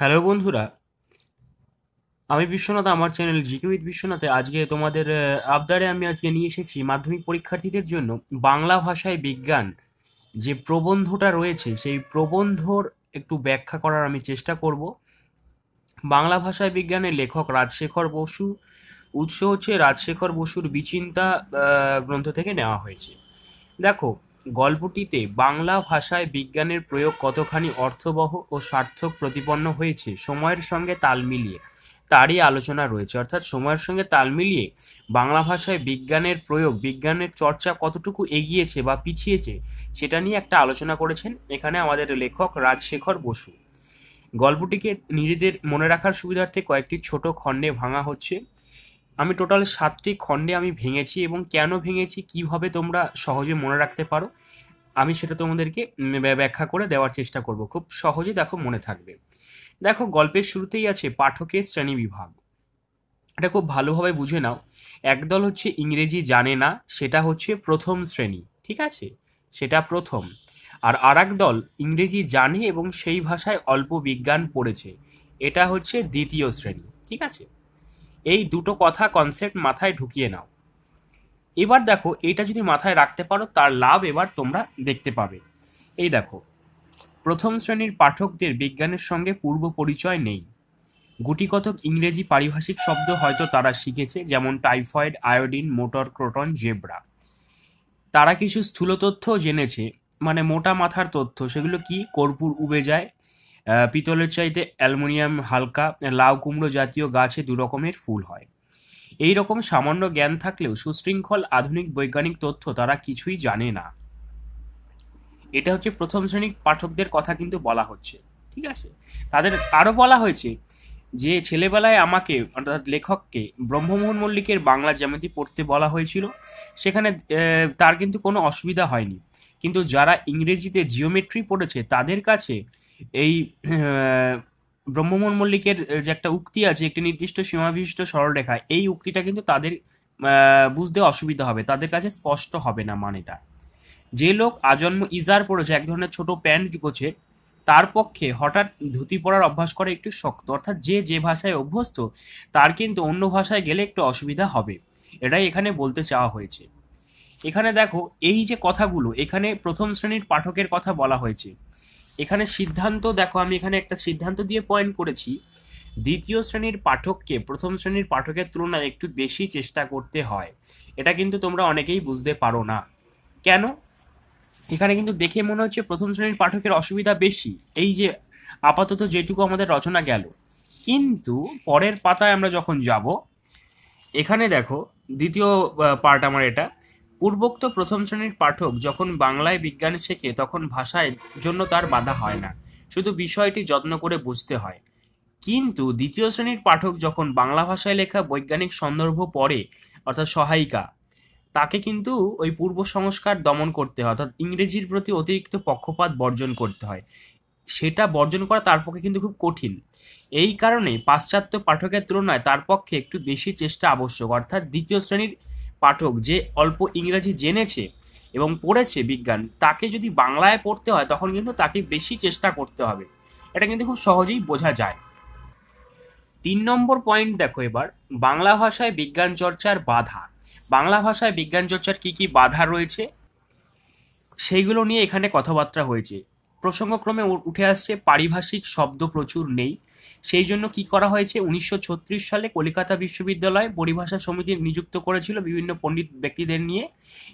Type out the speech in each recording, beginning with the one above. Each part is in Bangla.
হ্যালো বন্ধুরা আমি বিশ্বনাথ আমার চ্যানেল জিকিউইট বিশ্বনাথে আজকে তোমাদের আবদারে আমি আজকে নিয়ে এসেছি মাধ্যমিক পরীক্ষার্থীদের জন্য বাংলা ভাষায় বিজ্ঞান যে প্রবন্ধটা রয়েছে সেই প্রবন্ধর একটু ব্যাখ্যা করার আমি চেষ্টা করব বাংলা ভাষায় বিজ্ঞানের লেখক রাজশেখর বসু উৎস হচ্ছে রাজশেখর বসুর বিচিন্তা গ্রন্থ থেকে নেওয়া হয়েছে দেখো গল্পটিতে বাংলা ভাষায় বিজ্ঞানের প্রয়োগ কতখানি অর্থবহ ও সার্থক প্রতিপন্ন হয়েছে সময়ের সঙ্গে তাল মিলিয়ে তারই আলোচনা রয়েছে অর্থাৎ সময়ের সঙ্গে তাল মিলিয়ে বাংলা ভাষায় বিজ্ঞানের প্রয়োগ বিজ্ঞানের চর্চা কতটুকু এগিয়েছে বা পিছিয়েছে সেটা নিয়ে একটা আলোচনা করেছেন এখানে আমাদের লেখক রাজশেখর বসু গল্পটিকে নিজেদের মনে রাখার সুবিধার্থে কয়েকটি ছোট খণ্ডে ভাঙা হচ্ছে আমি টোটাল সাতটি খণ্ডে আমি ভেঙেছি এবং কেন ভেঙেছি কিভাবে তোমরা সহজে মনে রাখতে পারো আমি সেটা তোমাদেরকে ব্যাখ্যা করে দেওয়ার চেষ্টা করব খুব সহজে দেখো মনে থাকবে দেখো গল্পের শুরুতেই আছে পাঠকের শ্রেণী বিভাগ এটা খুব ভালোভাবে বুঝে নাও একদল হচ্ছে ইংরেজি জানে না সেটা হচ্ছে প্রথম শ্রেণী ঠিক আছে সেটা প্রথম আর আর দল ইংরেজি জানে এবং সেই ভাষায় অল্প বিজ্ঞান পড়েছে এটা হচ্ছে দ্বিতীয় শ্রেণী ঠিক আছে এই দুটো কথা কনসেপ্ট মাথায় ঢুকিয়ে নাও এবার দেখো এটা যদি মাথায় রাখতে পারো তার লাভ এবার তোমরা দেখতে পাবে এই দেখো প্রথম শ্রেণীর পাঠকদের বিজ্ঞানের সঙ্গে পূর্ব পরিচয় নেই গুটিকতক ইংরেজি পারিভাষিক শব্দ হয়তো তারা শিখেছে যেমন typhoid iodine motor croton zebra তারা কিছু স্থূল তথ্য জেনেছে মানে মোটা মাথার তথ্য সেগুলো কি কর্পূর উবে যায় পিতলের চাইতে অ্যালমোনিয়াম হালকা লাউ কুমড়ো জাতীয় গাছে দু রকমের ফুল হয় এই রকম সামান্য জ্ঞান থাকলেও সুশৃঙ্খল আধুনিক বৈজ্ঞানিক তথ্য তারা কিছুই জানে না এটা হচ্ছে প্রথম শ্রেণীর পাঠকদের কথা কিন্তু বলা হচ্ছে ঠিক আছে তাদের আরও বলা হয়েছে যে ছেলেবেলায় আমাকে অর্থাৎ লেখককে ব্রহ্মমোহন মল্লিকের বাংলা জ্যামিতি পড়তে বলা হয়েছিল সেখানে তার কিন্তু কোনো অসুবিধা হয়নি কিন্তু যারা ইংরেজিতে জিওমেট্রি পড়েছে তাদের কাছে এই ব্রহ্মমোহন মল্লিকের যে একটা উক্তি আছে একটি নির্দিষ্ট সীমাবিষ্ট সরলরেখা এই উক্তিটা কিন্তু তাদের বুঝতে অসুবিধা হবে তাদের কাছে স্পষ্ট হবে না মানেটা যে লোক আজন্ম ইজার পড়েছে এক ধরনের ছোট প্যান্ট গোছে তার পক্ষে হঠাৎ ধুতি পরার অভ্যাস করা একটু শক্ত অর্থাৎ যে যে ভাষায় অভ্যস্ত তার কিন্তু অন্য ভাষায় গেলে একটু অসুবিধা হবে এটাই এখানে বলতে চাওয়া হয়েছে এখানে দেখো এই যে কথাগুলো এখানে প্রথম শ্রেণীর পাঠকের কথা বলা হয়েছে এখানে সিদ্ধান্ত দেখো আমি এখানে একটা সিদ্ধান্ত দিয়ে পয়েন্ট করেছি দ্বিতীয় শ্রেণীর পাঠককে প্রথম শ্রেণীর পাঠকের তুলনায় একটু বেশি চেষ্টা করতে হয় এটা কিন্তু তোমরা অনেকেই বুঝতে পারো না কেন এখানে কিন্তু দেখে মনে হচ্ছে প্রথম শ্রেণীর পাঠকের অসুবিধা বেশি এই যে আপাতত যেটুকু আমাদের রচনা গেল কিন্তু পরের পাতায় আমরা যখন যাব এখানে দেখো দ্বিতীয় পার্ট আমার এটা পূর্বোক্ত প্রথম শ্রেণীর পাঠক যখন বাংলায় বিজ্ঞান শেখে তখন ভাষায় জন্য তার বাধা হয় না শুধু বিষয়টি যত্ন করে বুঝতে হয় কিন্তু দ্বিতীয় শ্রেণীর পাঠক যখন বাংলা ভাষায় লেখা বৈজ্ঞানিক সন্দর্ভ পড়ে অর্থাৎ সহায়িকা তাকে কিন্তু ওই পূর্ব সংস্কার দমন করতে হয় অর্থাৎ ইংরেজির প্রতি অতিরিক্ত পক্ষপাত বর্জন করতে হয় সেটা বর্জন করা তার পক্ষে কিন্তু খুব কঠিন এই কারণে পাশ্চাত্য পাঠকের তুলনায় তার পক্ষে একটু বেশি চেষ্টা আবশ্যক অর্থাৎ দ্বিতীয় শ্রেণীর পাঠক যে অল্প ইংরাজি জেনেছে এবং পড়েছে বিজ্ঞান তাকে যদি বাংলায় পড়তে হয় তখন কিন্তু তাকে বেশি চেষ্টা করতে হবে এটা কিন্তু খুব সহজেই বোঝা যায় তিন নম্বর পয়েন্ট দেখো এবার বাংলা ভাষায় বিজ্ঞান চর্চার বাধা বাংলা ভাষায় বিজ্ঞান চর্চার কী কী বাধা রয়েছে সেইগুলো নিয়ে এখানে কথাবার্তা হয়েছে প্রসঙ্গক্রমে উঠে আসছে পারিভাষিক শব্দ প্রচুর নেই সেই জন্য কি করা হয়েছে উনিশশো সালে কলিকাতা বিশ্ববিদ্যালয় পরিভাষা সমিতি নিযুক্ত করেছিল বিভিন্ন পণ্ডিত ব্যক্তিদের নিয়ে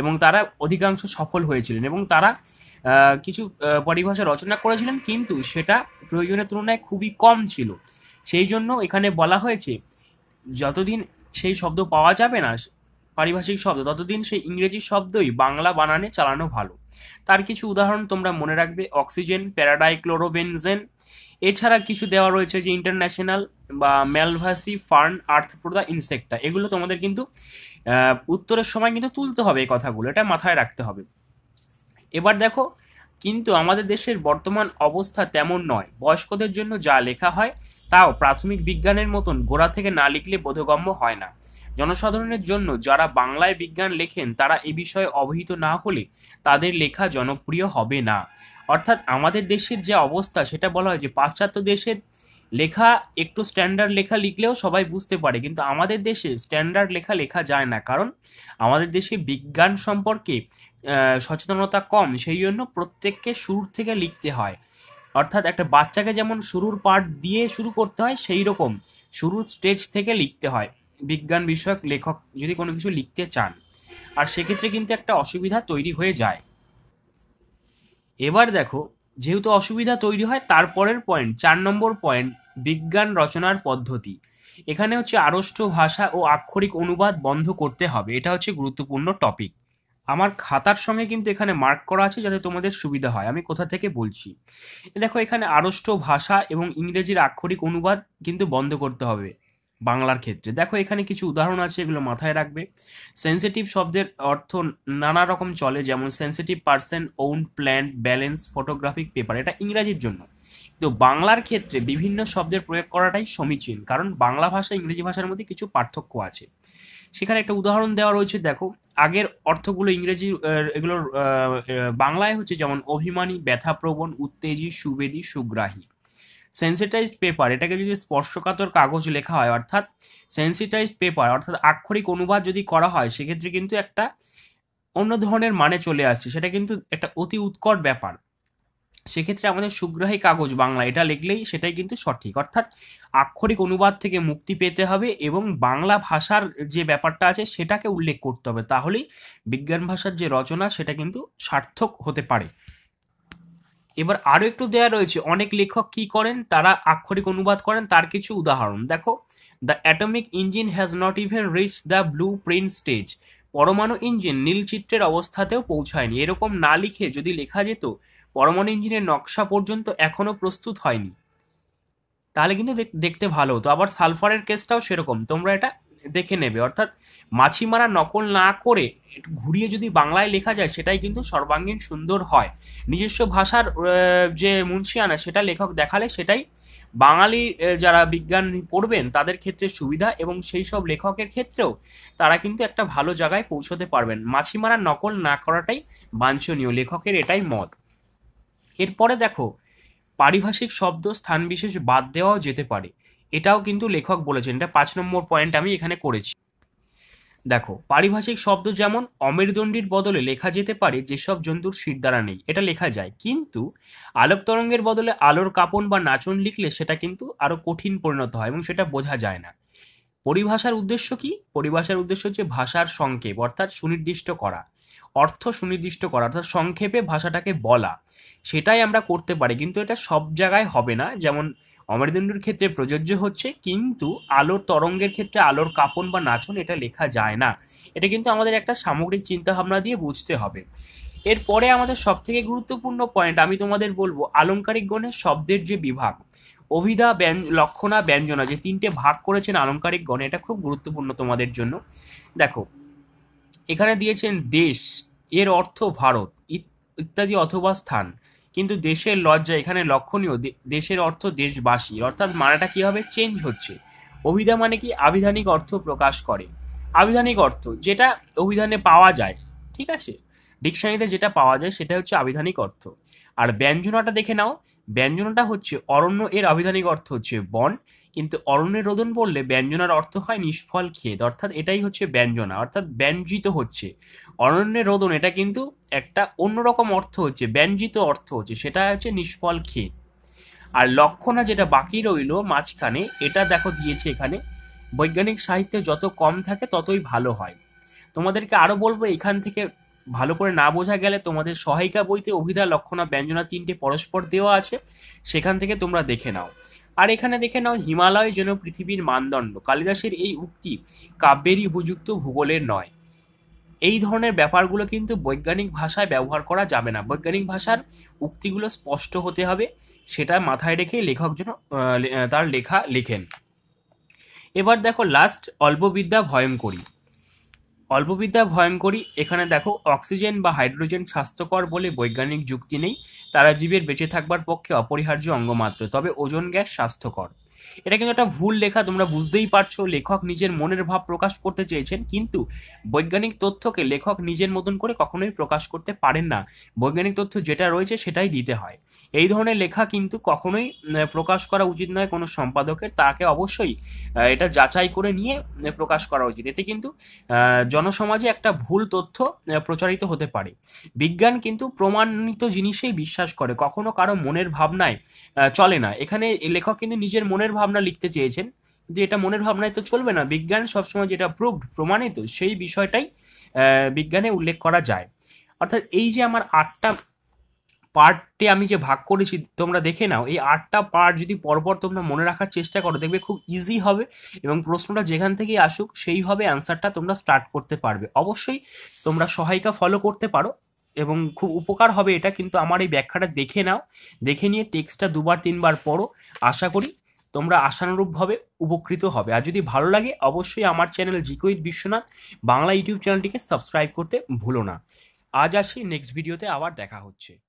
এবং তারা অধিকাংশ সফল হয়েছিলেন এবং তারা কিছু পরিভাষা রচনা করেছিলেন কিন্তু সেটা প্রয়োজনের তুলনায় খুবই কম ছিল সেই জন্য এখানে বলা হয়েছে যতদিন সেই শব্দ পাওয়া যাবে না পারিভাষিক শব্দ ততদিন সেই ইংরেজি শব্দই বাংলা বানানে চালানো ভালো তার কিছু উদাহরণ তোমরা মনে রাখবে অক্সিজেন প্যারাডাইক্লোরোবেনজেন এছাড়া কিছু দেওয়া রয়েছে যে ইন্টারন্যাশনাল বা ম্যালভাসি ফার্ন আর্থপ্রদা ইনসেক্টা এগুলো তোমাদের কিন্তু উত্তরের সময় কিন্তু তুলতে হবে এই কথাগুলো এটা মাথায় রাখতে হবে এবার দেখো কিন্তু আমাদের দেশের বর্তমান অবস্থা তেমন নয় বয়স্কদের জন্য যা লেখা হয় তাও প্রাথমিক বিজ্ঞানের মতন গোড়া থেকে না লিখলে বোধগম্য হয় না জনসাধারণের জন্য যারা বাংলায় বিজ্ঞান লেখেন তারা এ বিষয়ে অবহিত না হলে তাদের লেখা জনপ্রিয় হবে না অর্থাৎ আমাদের দেশের যে অবস্থা সেটা বলা হয় যে পাশ্চাত্য দেশের লেখা একটু স্ট্যান্ডার্ড লেখা লিখলেও সবাই বুঝতে পারে কিন্তু আমাদের দেশে স্ট্যান্ডার্ড লেখা লেখা যায় না কারণ আমাদের দেশে বিজ্ঞান সম্পর্কে সচেতনতা কম সেই জন্য প্রত্যেককে শুরু থেকে লিখতে হয় অর্থাৎ একটা বাচ্চাকে যেমন শুরুর পাঠ দিয়ে শুরু করতে হয় সেই রকম শুরুর স্টেজ থেকে লিখতে হয় বিজ্ঞান বিষয়ক লেখক যদি কোনো কিছু লিখতে চান আর সেক্ষেত্রে কিন্তু একটা অসুবিধা তৈরি হয়ে যায় এবার দেখো যেহেতু অসুবিধা তৈরি হয় তারপরের পয়েন্ট চার নম্বর পয়েন্ট বিজ্ঞান রচনার পদ্ধতি এখানে হচ্ছে আড়ষ্ট ভাষা ও আক্ষরিক অনুবাদ বন্ধ করতে হবে এটা হচ্ছে গুরুত্বপূর্ণ টপিক আমার খাতার সঙ্গে কিন্তু এখানে মার্ক করা আছে যাতে তোমাদের সুবিধা হয় আমি কোথা থেকে বলছি দেখো এখানে আড়ষ্ট ভাষা এবং ইংরেজির আক্ষরিক অনুবাদ কিন্তু বন্ধ করতে হবে বাংলার ক্ষেত্রে দেখো এখানে কিছু উদাহরণ আছে এগুলো মাথায় রাখবে সেন্সিটিভ শব্দের অর্থ নানা রকম চলে যেমন sensitive person own plan balance photographic paper এটা ইংরাজির জন্য কিন্তু বাংলার ক্ষেত্রে বিভিন্ন শব্দের প্রয়োগ করাটাই সমীচীন কারণ বাংলা ভাষা ইংরেজি ভাষার মধ্যে কিছু পার্থক্য আছে সেখানে একটা উদাহরণ দেওয়া রয়েছে দেখো আগের অর্থগুলো ইংরেজি এগুলোর বাংলায় হচ্ছে যেমন অভিমানী ব্যথাপ্রবণ উত্তেজী সুবেদী সুগ্রাহী সেন্সিটাইজড পেপার এটাকে যদি স্পর্শকাতর কাগজ লেখা হয় অর্থাৎ সেন্সিটাইজড পেপার অর্থাৎ আক্ষরিক অনুবাদ যদি করা হয় সেক্ষেত্রে কিন্তু একটা অন্য ধরনের মানে চলে আসছে সেটা কিন্তু একটা অতি উৎকট ব্যাপার সেক্ষেত্রে আমাদের সুগ্রাহী কাগজ বাংলা এটা লিখলেই সেটাই কিন্তু সঠিক অর্থাৎ আক্ষরিক অনুবাদ থেকে মুক্তি পেতে হবে এবং বাংলা ভাষার যে ব্যাপারটা আছে সেটাকে উল্লেখ করতে হবে তাহলেই বিজ্ঞান ভাষার যে রচনা সেটা কিন্তু সার্থক হতে পারে এবার আরও একটু দেয়া রয়েছে অনেক লেখক কি করেন তারা আক্ষরিক অনুবাদ করেন তার কিছু উদাহরণ দেখো the atomic engine has not even reach the blue print stage পরমাণু ইঞ্জিন নীলচিত্রের অবস্থাতেও পৌঁছায়নি এরকম না লিখে যদি লেখা যেত পরমাণু ইঞ্জিনের নকশা পর্যন্ত এখনও প্রস্তুত হয়নি তাহলে কিন্তু দেখতে ভালো হতো আবার সালফারের কেসটাও সেরকম তোমরা এটা দেখে নেবে অর্থাৎ মাছি মারা নকল না করে ঘুরিয়ে যদি বাংলায় লেখা যায় সেটাই কিন্তু সর্বাঙ্গীন সুন্দর হয় নিজস্ব ভাষার যে মুন্সিয়ানা সেটা লেখক দেখালে সেটাই বাঙালি যারা বিজ্ঞান পড়বেন তাদের ক্ষেত্রে সুবিধা এবং সেই সব লেখকের ক্ষেত্রেও তারা কিন্তু একটা ভালো জায়গায় পৌঁছতে পারবেন মাছি মারা নকল না করাটাই বাঞ্ছনীয় লেখকের এটাই মত এরপরে দেখো পারিভাষিক শব্দ স্থান বিশেষ বাদ দেওয়াও যেতে পারে এটাও কিন্তু লেখক বলেছেন এটা পাঁচ নম্বর পয়েন্ট আমি এখানে করেছি দেখো পারিভাষিক শব্দ যেমন অমেরুদণ্ডীর বদলে লেখা যেতে পারে যেসব জন্তুর শির দ্বারা নেই এটা লেখা যায় কিন্তু আলোক তরঙ্গের বদলে আলোর কাপন বা নাচন লিখলে সেটা কিন্তু আরও কঠিন পরিণত হয় এবং সেটা বোঝা যায় না পরিভাষার উদ্দেশ্য কি পরিভাষার উদ্দেশ্য হচ্ছে ভাষার সংক্ষেপ অর্থাৎ সুনির্দিষ্ট করা অর্থ সুনির্দিষ্ট করা অর্থাৎ সংক্ষেপে ভাষাটাকে বলা সেটাই আমরা করতে পারি কিন্তু এটা সব জায়গায় হবে না যেমন অমৃতেন্দুর ক্ষেত্রে প্রযোজ্য হচ্ছে কিন্তু আলোর তরঙ্গের ক্ষেত্রে আলোর কাপন বা নাচন এটা লেখা যায় না এটা কিন্তু আমাদের একটা সামগ্রিক চিন্তাভাবনা দিয়ে বুঝতে হবে এরপরে আমাদের সবথেকে গুরুত্বপূর্ণ পয়েন্ট আমি তোমাদের বলবো আলংকারিক গণের শব্দের যে বিভাগ অভিধা লক্ষণা ব্যঞ্জনা যে তিনটে ভাগ করেছেন আলঙ্কারিক গণে এটা খুব গুরুত্বপূর্ণ তোমাদের জন্য দেখো এখানে দিয়েছেন দেশ এর অর্থ ভারত ইত্যাদি অথবা স্থান কিন্তু দেশের লজ্জা এখানে লক্ষণীয় দেশের অর্থ দেশবাসী অর্থাৎ মানাটা কীভাবে হবে চেঞ্জ হচ্ছে অভিধা মানে কি আবিধানিক অর্থ প্রকাশ করে আবিধানিক অর্থ যেটা অভিধানে পাওয়া যায় ঠিক আছে ডিকশনারিতে যেটা পাওয়া যায় সেটা হচ্ছে আবিধানিক অর্থ আর ব্যঞ্জনাটা দেখে নাও ব্যঞ্জনাটা হচ্ছে অরণ্য এর আবিধানিক অর্থ হচ্ছে বন কিন্তু অরণ্যের রোদন পড়লে ব্যঞ্জনার অর্থ হয় নিষ্ফল খেদ অর্থাৎ এটাই হচ্ছে ব্যঞ্জনা অর্থাৎ ব্যঞ্জিত হচ্ছে অরণ্যের রোদন এটা কিন্তু একটা অন্যরকম অর্থ হচ্ছে ব্যঞ্জিত অর্থ হচ্ছে সেটা হচ্ছে নিষ্ফল খেদ আর লক্ষণা যেটা বাকি রইল মাঝখানে এটা দেখো দিয়েছে এখানে বৈজ্ঞানিক সাহিত্যে যত কম থাকে ততই ভালো হয় তোমাদেরকে আরও বলবো এখান থেকে ভালো করে না বোঝা গেলে তোমাদের সহায়িকা বইতে অভিধা লক্ষণা ব্যঞ্জনা তিনটে পরস্পর দেওয়া আছে সেখান থেকে তোমরা দেখে নাও আর এখানে দেখে নাও হিমালয় যেন পৃথিবীর মানদণ্ড কালিদাসের এই উক্তি কাব্যেরই উপযুক্ত ভূগোলের নয় এই ধরনের ব্যাপারগুলো কিন্তু বৈজ্ঞানিক ভাষায় ব্যবহার করা যাবে না বৈজ্ঞানিক ভাষার উক্তিগুলো স্পষ্ট হতে হবে সেটা মাথায় রেখে লেখক যেন তার লেখা লেখেন এবার দেখো লাস্ট অল্পবিদ্যা ভয়ঙ্করী অল্পবিদ্যা ভয়ঙ্করী এখানে দেখো অক্সিজেন বা হাইড্রোজেন স্বাস্থ্যকর বলে বৈজ্ঞানিক যুক্তি নেই তারা জীবের বেঁচে থাকবার পক্ষে অপরিহার্য অঙ্গমাত্র তবে ওজন গ্যাস স্বাস্থ্যকর এটা কিন্তু একটা ভুল লেখা তোমরা বুঝতেই পারছো লেখক নিজের মনের ভাব প্রকাশ করতে চেয়েছেন কিন্তু বৈজ্ঞানিক তথ্যকে লেখক নিজের মতন করে কখনোই প্রকাশ করতে পারেন না বৈজ্ঞানিক তথ্য যেটা রয়েছে সেটাই দিতে হয় এই ধরনের লেখা কিন্তু কখনোই প্রকাশ করা উচিত নয় কোনো সম্পাদকের তাকে অবশ্যই এটা যাচাই করে নিয়ে প্রকাশ করা উচিত এতে কিন্তু জনসমাজে একটা ভুল তথ্য প্রচারিত হতে পারে বিজ্ঞান কিন্তু প্রমাণিত জিনিসেই বিশ্বাস করে কখনো কারো মনের ভাবনায় চলে না এখানে লেখক কিন্তু নিজের মনের ভাবনা লিখতে চেয়েছেন কিন্তু এটা মনের ভাবনায় তো চলবে না বিজ্ঞান সবসময় যেটা প্রুভড প্রমাণিত সেই বিষয়টাই বিজ্ঞানে উল্লেখ করা যায় অর্থাৎ এই যে আমার আটটা পার্টে আমি যে ভাগ করেছি তোমরা দেখে নাও এই আটটা পার্ট যদি পরপর তোমরা মনে রাখার চেষ্টা করো দেখবে খুব ইজি হবে এবং প্রশ্নটা যেখান থেকে আসুক সেইভাবে অ্যান্সারটা তোমরা স্টার্ট করতে পারবে অবশ্যই তোমরা সহায়িকা ফলো করতে পারো এবং খুব উপকার হবে এটা কিন্তু আমার এই ব্যাখ্যাটা দেখে নাও দেখে নিয়ে টেক্সটটা দুবার তিনবার পড়ো আশা করি তোমরা আশানুরূপভাবে উপকৃত হবে আর যদি ভালো লাগে অবশ্যই আমার চ্যানেল জিকোইত বিশ্বনাথ বাংলা ইউটিউব চ্যানেলটিকে সাবস্ক্রাইব করতে ভুলো না আজ আসি নেক্সট ভিডিওতে আবার দেখা হচ্ছে